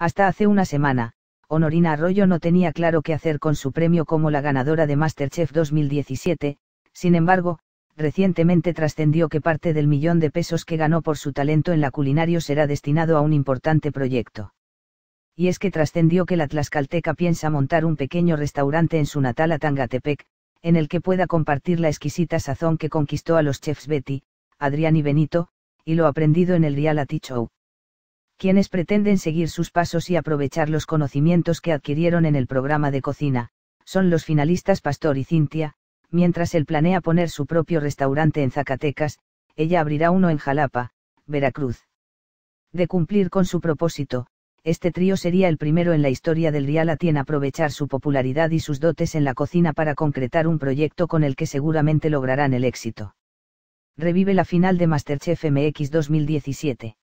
Hasta hace una semana, Honorina Arroyo no tenía claro qué hacer con su premio como la ganadora de Masterchef 2017, sin embargo, recientemente trascendió que parte del millón de pesos que ganó por su talento en la culinario será destinado a un importante proyecto. Y es que trascendió que la Tlaxcalteca piensa montar un pequeño restaurante en su natal Atangatepec, en el que pueda compartir la exquisita sazón que conquistó a los chefs Betty, Adrián y Benito, y lo aprendido en el Real show quienes pretenden seguir sus pasos y aprovechar los conocimientos que adquirieron en el programa de cocina, son los finalistas Pastor y Cintia, mientras él planea poner su propio restaurante en Zacatecas, ella abrirá uno en Jalapa, Veracruz. De cumplir con su propósito, este trío sería el primero en la historia del reality en aprovechar su popularidad y sus dotes en la cocina para concretar un proyecto con el que seguramente lograrán el éxito. Revive la final de Masterchef MX 2017.